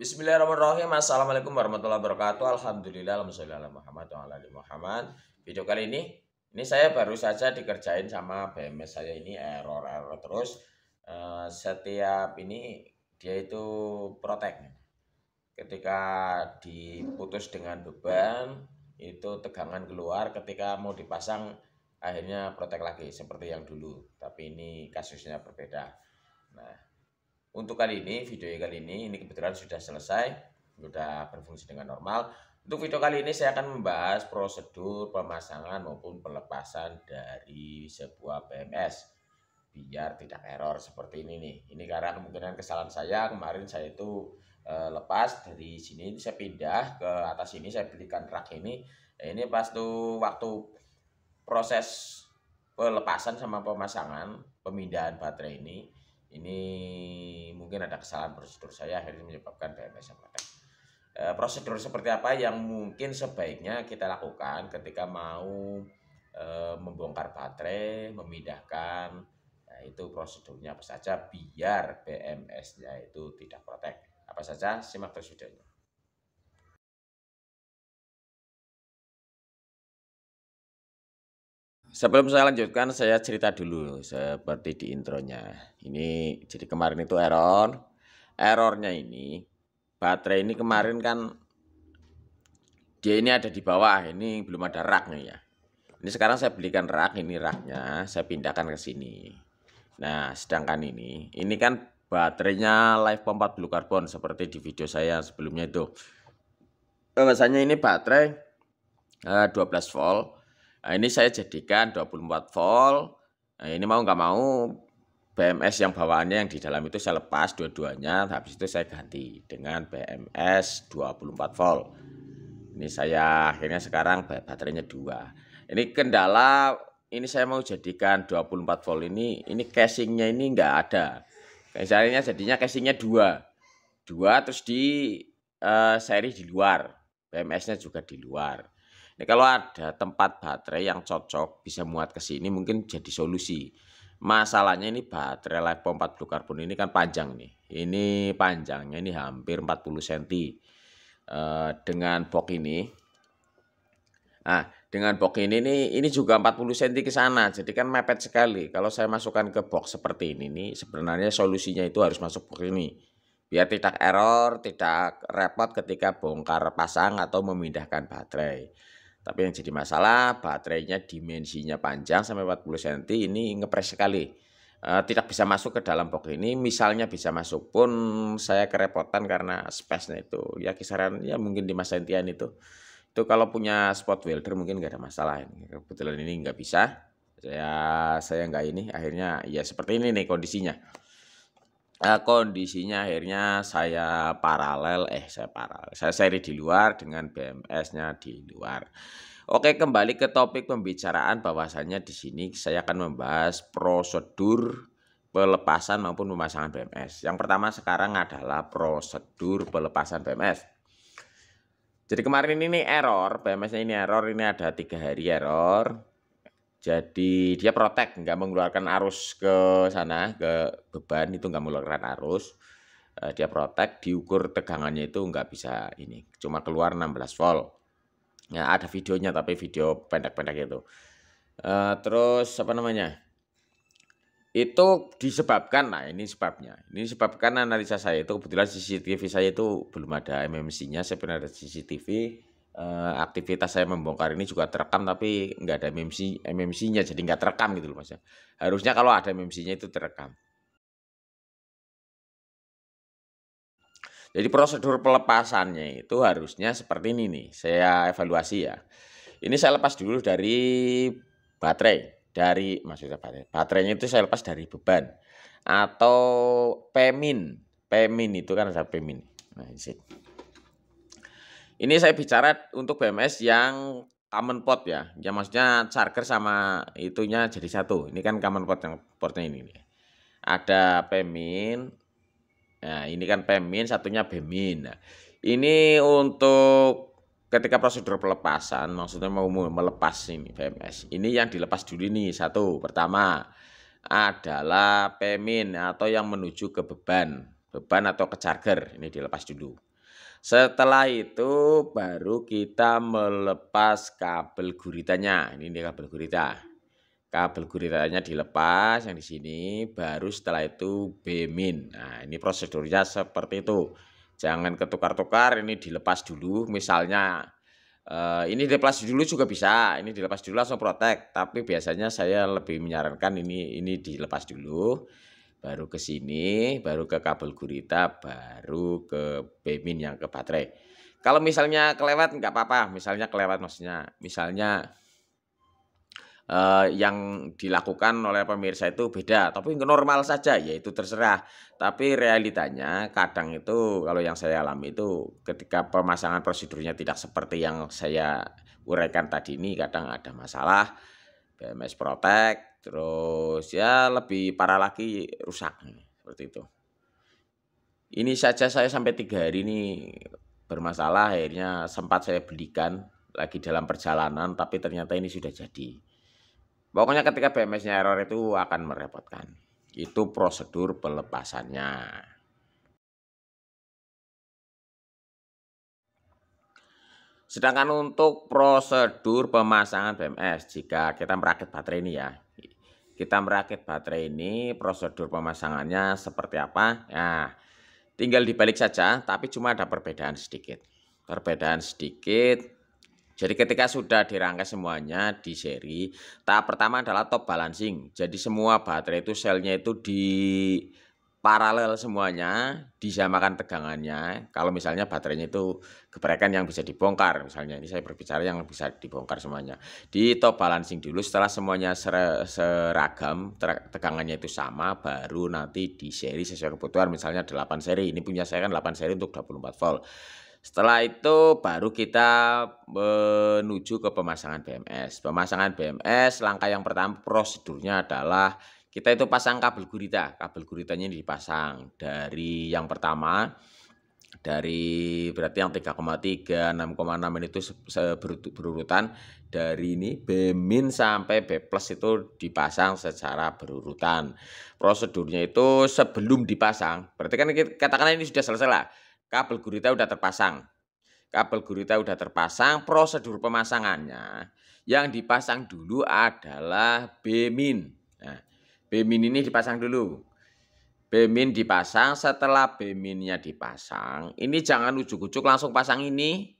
Bismillahirrahmanirrahim. Assalamualaikum warahmatullahi wabarakatuh. Alhamdulillah. Alhamdulillah. Muhammad wa Muhammad. Video kali ini, ini saya baru saja dikerjain sama BMS saya ini error-error terus. Eh, setiap ini dia itu protek. Ketika diputus dengan beban, itu tegangan keluar. Ketika mau dipasang, akhirnya protek lagi seperti yang dulu. Tapi ini kasusnya berbeda. Nah, untuk kali ini, video kali ini, ini kebetulan sudah selesai, sudah berfungsi dengan normal. Untuk video kali ini saya akan membahas prosedur pemasangan maupun pelepasan dari sebuah PMS biar tidak error seperti ini nih. Ini karena kemungkinan kesalahan saya kemarin saya itu e, lepas dari sini saya pindah ke atas ini saya belikan rak ini. Nah, ini pas tuh waktu proses pelepasan sama pemasangan pemindahan baterai ini ini mungkin ada kesalahan prosedur saya akhirnya menyebabkan PMS yang meledak. E, prosedur seperti apa yang mungkin sebaiknya kita lakukan ketika mau e, membongkar baterai, memindahkan, nah, itu prosedurnya apa saja biar pms nya itu tidak protek. Apa saja, simak terus videonya. Sebelum saya lanjutkan, saya cerita dulu seperti di intronya. Ini jadi kemarin itu error. Errornya ini baterai ini kemarin kan dia ini ada di bawah, ini belum ada raknya ya. Ini sekarang saya belikan rak, ini raknya, saya pindahkan ke sini. Nah, sedangkan ini, ini kan baterainya live pompa blue carbon seperti di video saya sebelumnya itu. Biasanya ini baterai 12 eh, volt Nah, ini saya jadikan 24 volt. Nah, ini mau nggak mau BMS yang bawaannya yang di dalam itu saya lepas dua-duanya, habis itu saya ganti dengan BMS 24 volt. Ini saya akhirnya sekarang baterainya dua. Ini kendala ini saya mau jadikan 24 volt ini, ini casingnya ini nggak ada. Casingnya jadinya casingnya dua, dua terus di uh, seri di luar, BMS-nya juga di luar. Nah, kalau ada tempat baterai yang cocok bisa muat ke sini mungkin jadi solusi. Masalahnya ini baterai life pompa 40 karbon ini kan panjang nih. Ini panjangnya ini hampir 40 cm. Uh, dengan box ini. Nah, dengan box ini nih ini juga 40 cm ke sana. Jadi kan mepet sekali. Kalau saya masukkan ke box seperti ini nih sebenarnya solusinya itu harus masuk box ini. Biar tidak error, tidak repot ketika bongkar pasang atau memindahkan baterai. Tapi yang jadi masalah baterainya dimensinya panjang sampai 40 cm ini ngepres sekali. E, tidak bisa masuk ke dalam box ini. Misalnya bisa masuk pun saya kerepotan karena space-nya itu. Ya kisaran ya mungkin di mas sentian itu. Itu kalau punya spot welder mungkin nggak ada masalah. Kebetulan ini nggak bisa. Saya saya nggak ini akhirnya ya seperti ini nih kondisinya. Nah, kondisinya akhirnya saya paralel eh saya paralel saya seri di luar dengan BMS-nya di luar. Oke kembali ke topik pembicaraan bahwasannya di sini saya akan membahas prosedur pelepasan maupun pemasangan BMS. Yang pertama sekarang adalah prosedur pelepasan BMS. Jadi kemarin ini error, BMS nya ini error, ini ada tiga hari error. Jadi dia protek, nggak mengeluarkan arus ke sana, ke beban itu nggak mengeluarkan arus. Eh, dia protek, diukur tegangannya itu nggak bisa ini, cuma keluar 16 volt. Ya, ada videonya tapi video pendek-pendek itu. Eh, terus apa namanya? Itu disebabkan, nah ini sebabnya. Ini sebabkan analisa saya itu kebetulan CCTV saya itu belum ada MMC-nya, saya pernah ada CCTV uh, aktivitas saya membongkar ini juga terekam tapi nggak ada MMC MMC-nya jadi nggak terekam gitu loh mas ya. Harusnya kalau ada MMC-nya itu terekam. Jadi prosedur pelepasannya itu harusnya seperti ini nih. Saya evaluasi ya. Ini saya lepas dulu dari baterai, dari maksudnya baterai. Baterainya itu saya lepas dari beban atau pemin. Pemin itu kan ada pemin. Nah, ini ini saya bicara untuk BMS yang common pot ya. Ya maksudnya charger sama itunya jadi satu. Ini kan common pot yang portnya ini Ada Pemin. Nah, ini kan Pemin, satunya Bemin. Nah, ini untuk ketika prosedur pelepasan, maksudnya mau melepas ini BMS. Ini yang dilepas dulu nih satu. Pertama adalah Pemin atau yang menuju ke beban, beban atau ke charger. Ini dilepas dulu. Setelah itu baru kita melepas kabel guritanya. Ini dia kabel gurita. Kabel guritanya dilepas yang di sini baru setelah itu bemin. Nah, ini prosedurnya seperti itu. Jangan ketukar-tukar, ini dilepas dulu misalnya eh, ini dilepas dulu juga bisa, ini dilepas dulu langsung protek. Tapi biasanya saya lebih menyarankan ini ini dilepas dulu baru ke sini, baru ke kabel gurita, baru ke bemin yang ke baterai. Kalau misalnya kelewat nggak apa-apa, misalnya kelewat maksudnya, misalnya eh, yang dilakukan oleh pemirsa itu beda, tapi normal saja, yaitu terserah. Tapi realitanya kadang itu kalau yang saya alami itu ketika pemasangan prosedurnya tidak seperti yang saya uraikan tadi ini kadang ada masalah BMS Protect, terus ya lebih parah lagi rusak seperti itu. Ini saja saya sampai tiga hari ini bermasalah, akhirnya sempat saya belikan lagi dalam perjalanan, tapi ternyata ini sudah jadi. Pokoknya ketika BMS-nya error itu akan merepotkan. Itu prosedur pelepasannya. Sedangkan untuk prosedur pemasangan BMS, jika kita merakit baterai ini ya, kita merakit baterai ini, prosedur pemasangannya seperti apa? ya tinggal dibalik saja, tapi cuma ada perbedaan sedikit. Perbedaan sedikit, jadi ketika sudah dirangkai semuanya di seri, tahap pertama adalah top balancing. Jadi semua baterai itu selnya itu di paralel semuanya, disamakan tegangannya. Kalau misalnya baterainya itu geprekan yang bisa dibongkar, misalnya ini saya berbicara yang bisa dibongkar semuanya. Di top balancing dulu setelah semuanya ser seragam, tegangannya itu sama, baru nanti di seri sesuai kebutuhan, misalnya 8 seri. Ini punya saya kan 8 seri untuk 24 volt. Setelah itu baru kita menuju ke pemasangan BMS. Pemasangan BMS langkah yang pertama prosedurnya adalah kita itu pasang kabel gurita. Kabel guritanya dipasang dari yang pertama dari berarti yang 3,3, 6,6 itu berurutan dari ini B- sampai B+ plus itu dipasang secara berurutan. Prosedurnya itu sebelum dipasang, berarti kan kita, katakanlah ini sudah selesai lah. Kabel gurita sudah terpasang. Kabel gurita sudah terpasang, prosedur pemasangannya yang dipasang dulu adalah B-. Nah, Bemin ini dipasang dulu. Bemin dipasang, setelah beminnya dipasang, ini jangan ujuk-ujuk langsung pasang ini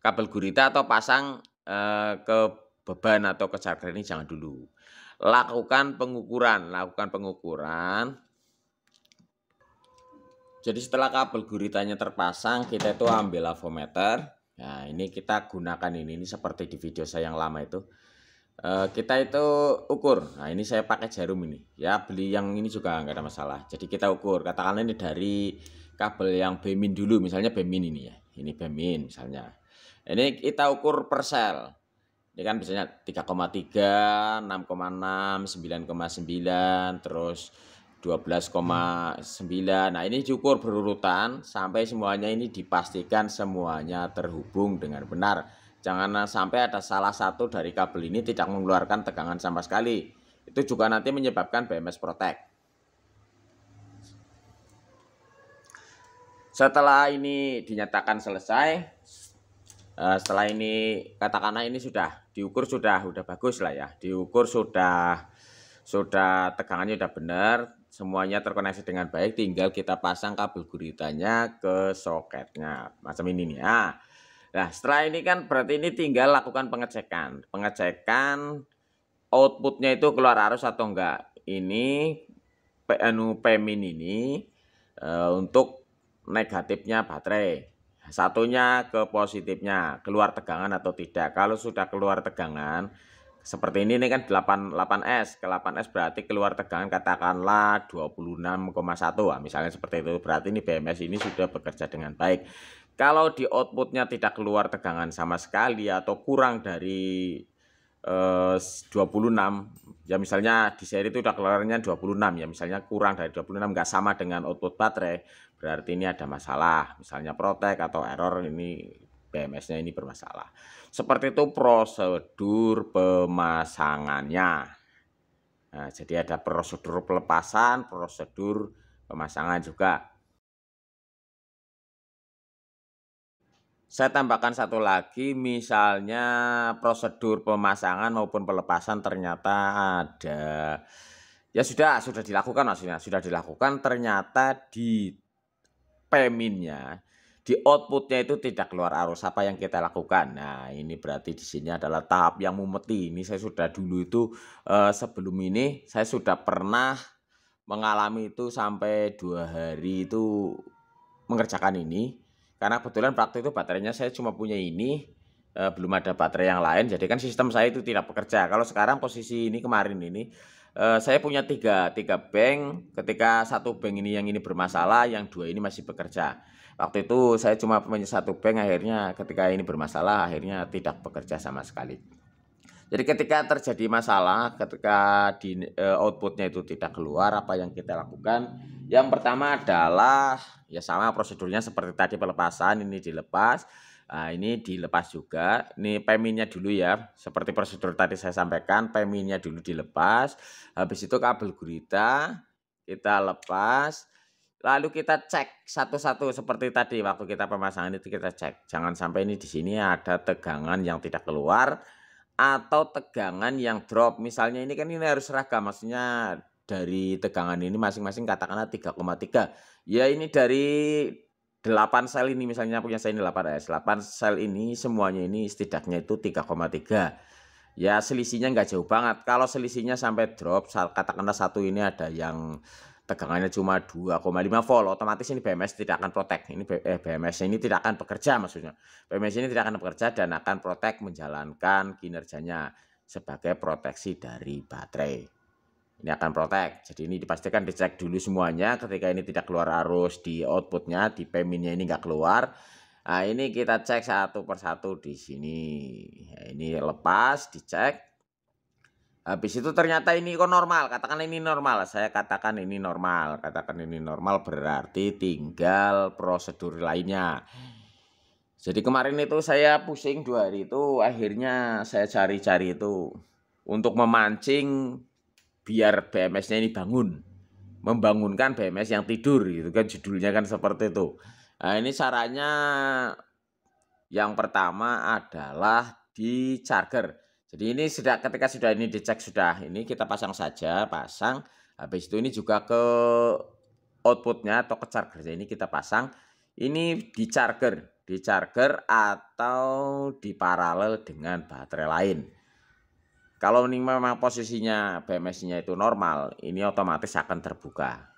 kabel gurita atau pasang eh, ke beban atau ke charger ini jangan dulu. Lakukan pengukuran, lakukan pengukuran. Jadi setelah kabel guritanya terpasang, kita itu ambil avometer. Nah, ini kita gunakan ini, ini seperti di video saya yang lama itu. Eh, kita itu ukur. Nah, ini saya pakai jarum ini. Ya, beli yang ini juga enggak ada masalah. Jadi kita ukur. Katakanlah ini dari kabel yang bemin dulu, misalnya bemin ini ya. Ini bemin misalnya. Ini kita ukur per sel. Ini kan biasanya 3,3, 6,6, 9,9, terus 12,9. Nah, ini cukur berurutan sampai semuanya ini dipastikan semuanya terhubung dengan benar Jangan sampai ada salah satu dari kabel ini tidak mengeluarkan tegangan sama sekali. Itu juga nanti menyebabkan BMS Protect. Setelah ini dinyatakan selesai, eh, setelah ini katakanlah ini sudah diukur sudah sudah bagus lah ya, diukur sudah sudah tegangannya sudah benar, semuanya terkoneksi dengan baik, tinggal kita pasang kabel guritanya ke soketnya, macam ini nih. Nah, Nah, setelah ini kan berarti ini tinggal lakukan pengecekan. Pengecekan outputnya itu keluar arus atau enggak. Ini pnu pemin ini e, untuk negatifnya baterai. Satunya ke positifnya, keluar tegangan atau tidak. Kalau sudah keluar tegangan, seperti ini ini kan 8, 8S. Ke 8S berarti keluar tegangan katakanlah 26,1. misalnya seperti itu. Berarti ini BMS ini sudah bekerja dengan baik. Kalau di outputnya tidak keluar tegangan sama sekali atau kurang dari eh, 26, ya misalnya di seri itu udah keluarnya 26 ya, misalnya kurang dari 26 nggak sama dengan output baterai, berarti ini ada masalah, misalnya protek atau error ini bms nya ini bermasalah. Seperti itu prosedur pemasangannya. Nah, jadi ada prosedur pelepasan, prosedur pemasangan juga. Saya tambahkan satu lagi, misalnya prosedur pemasangan maupun pelepasan ternyata ada. Ya sudah, sudah dilakukan maksudnya, sudah dilakukan ternyata di peminnya, di outputnya itu tidak keluar arus apa yang kita lakukan. Nah ini berarti di sini adalah tahap yang mumeti. Ini saya sudah dulu itu eh, sebelum ini saya sudah pernah mengalami itu sampai dua hari itu mengerjakan ini karena kebetulan waktu itu baterainya saya cuma punya ini, e, belum ada baterai yang lain. Jadi kan sistem saya itu tidak bekerja. Kalau sekarang posisi ini kemarin ini, e, saya punya tiga, tiga bank. Ketika satu bank ini yang ini bermasalah, yang dua ini masih bekerja. Waktu itu saya cuma punya satu bank, akhirnya ketika ini bermasalah, akhirnya tidak bekerja sama sekali. Jadi ketika terjadi masalah, ketika di e, outputnya itu tidak keluar, apa yang kita lakukan? Yang pertama adalah ya sama prosedurnya seperti tadi pelepasan, ini dilepas, nah, ini dilepas juga. Ini peminya dulu ya, seperti prosedur tadi saya sampaikan, peminya dulu dilepas. Habis itu kabel gurita kita lepas, lalu kita cek satu-satu seperti tadi waktu kita pemasangan itu kita cek jangan sampai ini di sini ada tegangan yang tidak keluar atau tegangan yang drop. Misalnya ini kan ini harus seragam, maksudnya dari tegangan ini masing-masing katakanlah 3,3. Ya ini dari 8 sel ini misalnya punya saya ini 8 S. 8 sel ini semuanya ini setidaknya itu 3,3. Ya selisihnya nggak jauh banget. Kalau selisihnya sampai drop, katakanlah satu ini ada yang tegangannya cuma 2,5 volt otomatis ini BMS tidak akan protek ini eh, BMS ini tidak akan bekerja maksudnya BMS ini tidak akan bekerja dan akan protek menjalankan kinerjanya sebagai proteksi dari baterai ini akan protek jadi ini dipastikan dicek dulu semuanya ketika ini tidak keluar arus di outputnya di peminnya ini nggak keluar nah ini kita cek satu persatu di sini ini lepas dicek Habis itu ternyata ini kok normal, katakan ini normal. Saya katakan ini normal, katakan ini normal berarti tinggal prosedur lainnya. Jadi kemarin itu saya pusing dua hari itu akhirnya saya cari-cari itu untuk memancing biar BMS-nya ini bangun. Membangunkan BMS yang tidur gitu kan judulnya kan seperti itu. Nah ini caranya yang pertama adalah di charger. Jadi ini sudah ketika sudah ini dicek sudah ini kita pasang saja, pasang. Habis itu ini juga ke outputnya atau ke charger. Jadi ini kita pasang. Ini di charger, di charger atau di paralel dengan baterai lain. Kalau ini memang posisinya BMS-nya itu normal, ini otomatis akan terbuka.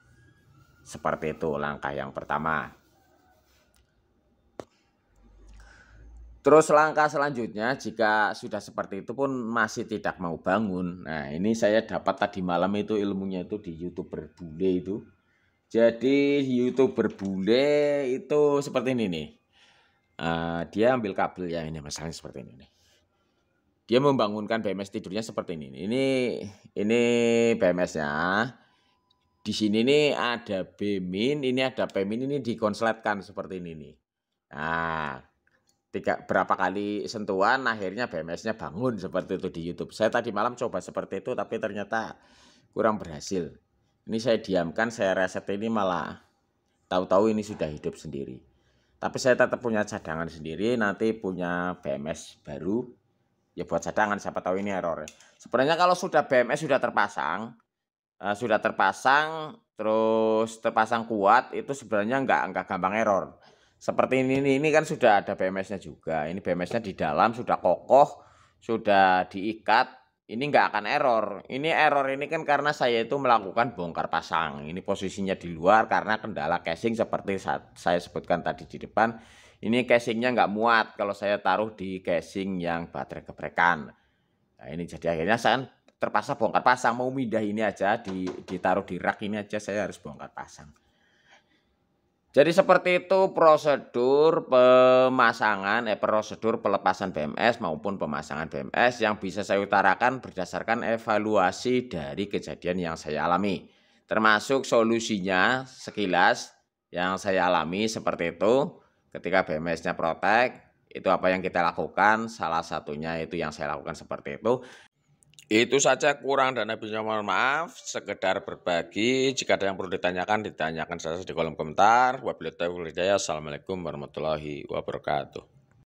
Seperti itu langkah yang pertama. Terus langkah selanjutnya jika sudah seperti itu pun masih tidak mau bangun. Nah ini saya dapat tadi malam itu ilmunya itu di youtuber bule itu. Jadi youtuber bule itu seperti ini nih. Uh, dia ambil kabel ya ini masalahnya seperti ini nih. Dia membangunkan BMS tidurnya seperti ini. Ini ini BMS-nya. Di sini nih ada Bmin ini ada P ini dikonsletkan seperti ini nih. Nah, tiga berapa kali sentuhan akhirnya BMS-nya bangun seperti itu di YouTube. Saya tadi malam coba seperti itu tapi ternyata kurang berhasil. Ini saya diamkan, saya reset ini malah tahu-tahu ini sudah hidup sendiri. Tapi saya tetap punya cadangan sendiri, nanti punya BMS baru ya buat cadangan siapa tahu ini error. Ya. Sebenarnya kalau sudah BMS sudah terpasang, uh, sudah terpasang terus terpasang kuat itu sebenarnya nggak nggak gampang error seperti ini, ini ini kan sudah ada BMS-nya juga. Ini BMS-nya di dalam sudah kokoh, sudah diikat. Ini nggak akan error. Ini error ini kan karena saya itu melakukan bongkar pasang. Ini posisinya di luar karena kendala casing seperti saat saya sebutkan tadi di depan. Ini casingnya nggak muat kalau saya taruh di casing yang baterai keprekan. Nah ini jadi akhirnya saya kan terpaksa bongkar pasang. Mau mindah ini aja, di, ditaruh di rak ini aja saya harus bongkar pasang. Jadi seperti itu prosedur pemasangan, eh, prosedur pelepasan BMS maupun pemasangan BMS yang bisa saya utarakan berdasarkan evaluasi dari kejadian yang saya alami. Termasuk solusinya sekilas yang saya alami seperti itu ketika BMS-nya protek, itu apa yang kita lakukan, salah satunya itu yang saya lakukan seperti itu. Itu saja kurang dan habisnya mohon maaf. Sekedar berbagi. Jika ada yang perlu ditanyakan, ditanyakan saja di kolom komentar. Wabillahi taufiq Assalamualaikum warahmatullahi wabarakatuh.